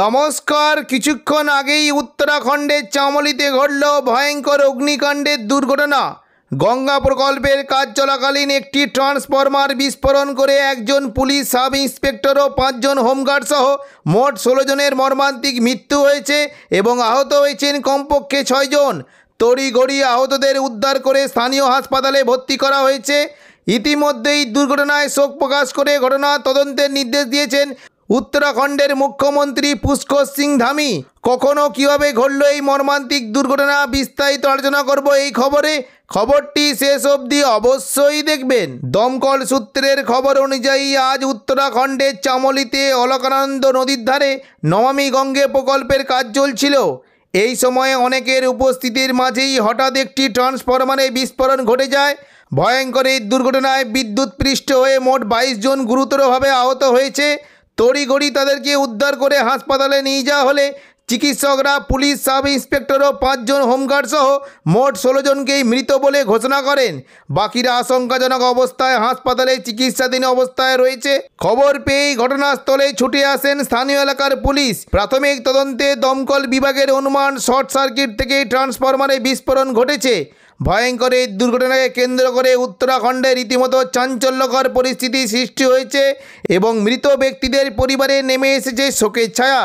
নমস্কার কিছুক্ষণ আগেই উত্তরাখণ্ডের চামলিতে ঘটল ভয়ঙ্কর অগ্নিকাণ্ডের দুর্ঘটনা গঙ্গা প্রকল্পের কাজ চলাকালীন একটি ট্রান্সফরমার বিস্ফোরণ করে একজন পুলিশ সাব ইন্সপেক্টর ও পাঁচজন হোমগার্ড সহ মোট ষোলো জনের মর্মান্তিক মৃত্যু হয়েছে এবং আহত হয়েছেন কমপক্ষে ছয়জন তড়িঘড়ি আহতদের উদ্ধার করে স্থানীয় হাসপাতালে ভর্তি করা হয়েছে ইতিমধ্যেই দুর্ঘটনায় শোক প্রকাশ করে ঘটনা তদন্তের নির্দেশ দিয়েছেন উত্তরাখণ্ডের মুখ্যমন্ত্রী পুষ্কর সিং ধামি কখনো কীভাবে ঘটল এই মর্মান্তিক দুর্ঘটনা বিস্তারিত আলোচনা করব এই খবরে খবরটি শেষ অবধি অবশ্যই দেখবেন দমকল সূত্রের খবর অনুযায়ী আজ উত্তরাখণ্ডের চামলিতে অলকানন্দ নদীর ধারে নমামি গঙ্গে প্রকল্পের কাজ চলছিল এই সময়ে অনেকের উপস্থিতির মাঝেই হঠাৎ একটি ট্রান্সফরমারে বিস্ফোরণ ঘটে যায় ভয়ঙ্কর এই দুর্ঘটনায় বিদ্যুৎ পৃষ্ঠ হয়ে মোট বাইশ জন গুরুতরভাবে আহত হয়েছে তড়িঘড়ি তাদেরকে উদ্ধার করে হাসপাতালে নিয়ে যাওয়া হলে চিকিৎসকরা পুলিশ সাব ইন্সপেক্টর ও পাঁচজন হোমগার্ড সহ মোট ষোলো জনকেই মৃত বলে ঘোষণা করেন বাকিরা আশঙ্কাজনক অবস্থায় হাসপাতালে চিকিৎসাধীন অবস্থায় রয়েছে খবর পেয়েই ঘটনাস্থলে ছুটে আসেন স্থানীয় এলাকার পুলিশ প্রাথমিক তদন্তে দমকল বিভাগের অনুমান শর্ট সার্কিট থেকে ট্রান্সফরমারে বিস্ফোরণ ঘটেছে ভয়ঙ্কর এই দুর্ঘটনাকে কেন্দ্র করে উত্তরাখণ্ডে রীতিমতো চাঞ্চল্যকর পরিস্থিতি সৃষ্টি হয়েছে এবং মৃত ব্যক্তিদের পরিবারে নেমে এসেছে শোকের ছায়া